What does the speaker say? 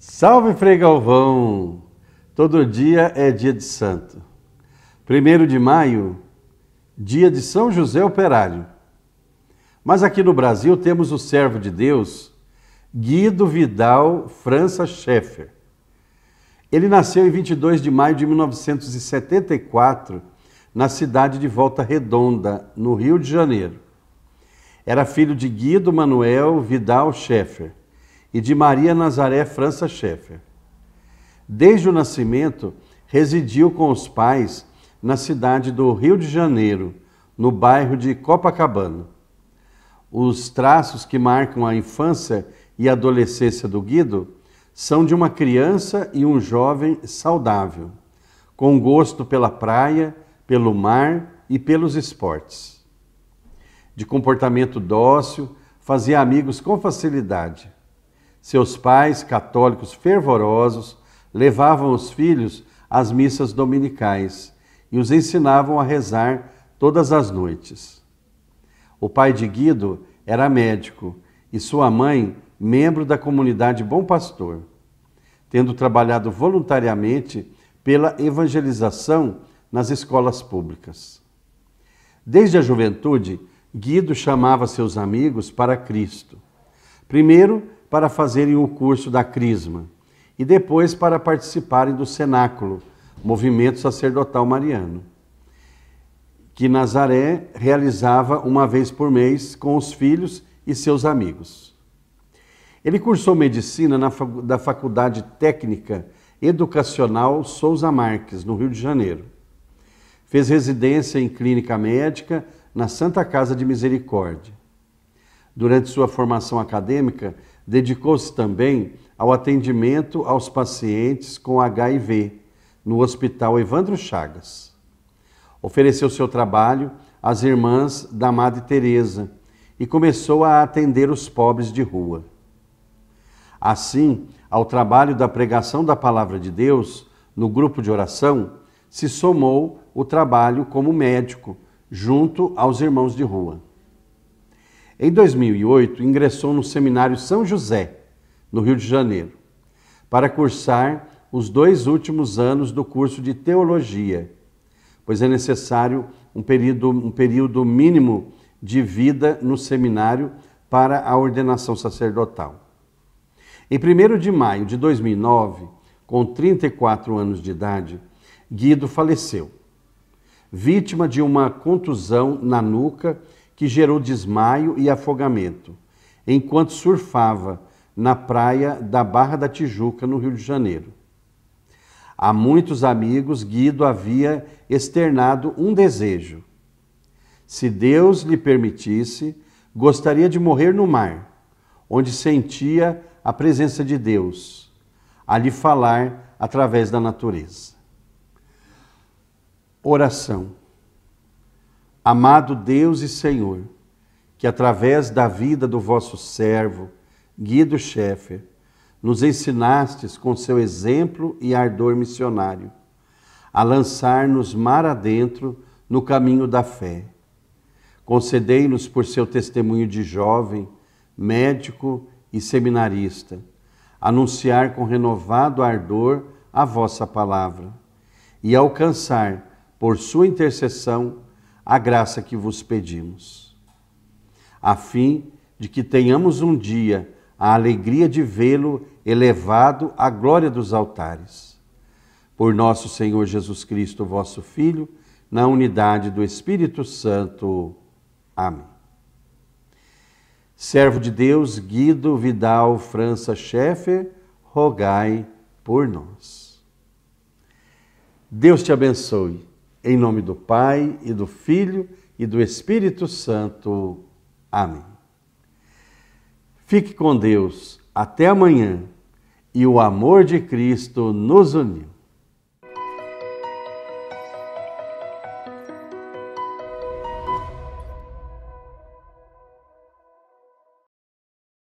Salve Frei Galvão! Todo dia é dia de santo. Primeiro de maio, dia de São José Operário. Mas aqui no Brasil temos o servo de Deus, Guido Vidal França Schaeffer. Ele nasceu em 22 de maio de 1974 na cidade de Volta Redonda, no Rio de Janeiro. Era filho de Guido Manuel Vidal Schaeffer e de Maria Nazaré França Schaeffer. Desde o nascimento, residiu com os pais na cidade do Rio de Janeiro, no bairro de Copacabana. Os traços que marcam a infância e adolescência do Guido são de uma criança e um jovem saudável, com gosto pela praia, pelo mar e pelos esportes. De comportamento dócil, fazia amigos com facilidade. Seus pais, católicos fervorosos, levavam os filhos às missas dominicais e os ensinavam a rezar todas as noites. O pai de Guido era médico e sua mãe, membro da comunidade Bom Pastor. Tendo trabalhado voluntariamente pela evangelização nas escolas públicas. Desde a juventude, Guido chamava seus amigos para Cristo. Primeiro, para fazerem o curso da Crisma e depois para participarem do Cenáculo, Movimento Sacerdotal Mariano, que Nazaré realizava uma vez por mês com os filhos e seus amigos. Ele cursou medicina na, da Faculdade Técnica Educacional Souza Marques, no Rio de Janeiro. Fez residência em clínica médica na Santa Casa de Misericórdia. Durante sua formação acadêmica, Dedicou-se também ao atendimento aos pacientes com HIV no Hospital Evandro Chagas. Ofereceu seu trabalho às irmãs da Madre Teresa e começou a atender os pobres de rua. Assim, ao trabalho da pregação da palavra de Deus no grupo de oração, se somou o trabalho como médico junto aos irmãos de rua. Em 2008, ingressou no Seminário São José, no Rio de Janeiro, para cursar os dois últimos anos do curso de teologia, pois é necessário um período, um período mínimo de vida no seminário para a ordenação sacerdotal. Em 1 de maio de 2009, com 34 anos de idade, Guido faleceu, vítima de uma contusão na nuca que gerou desmaio e afogamento, enquanto surfava na praia da Barra da Tijuca, no Rio de Janeiro. A muitos amigos, Guido havia externado um desejo. Se Deus lhe permitisse, gostaria de morrer no mar, onde sentia a presença de Deus, a lhe falar através da natureza. Oração. Amado Deus e Senhor, que através da vida do vosso servo, Guido Schaeffer, nos ensinastes com seu exemplo e ardor missionário a lançar-nos mar adentro no caminho da fé. Concedei-nos por seu testemunho de jovem, médico e seminarista, anunciar com renovado ardor a vossa palavra e alcançar, por sua intercessão, a graça que vos pedimos, a fim de que tenhamos um dia a alegria de vê-lo elevado à glória dos altares. Por nosso Senhor Jesus Cristo, vosso Filho, na unidade do Espírito Santo. Amém. Servo de Deus, Guido Vidal França Schaeffer, rogai por nós. Deus te abençoe. Em nome do Pai e do Filho e do Espírito Santo. Amém. Fique com Deus. Até amanhã. E o amor de Cristo nos uniu.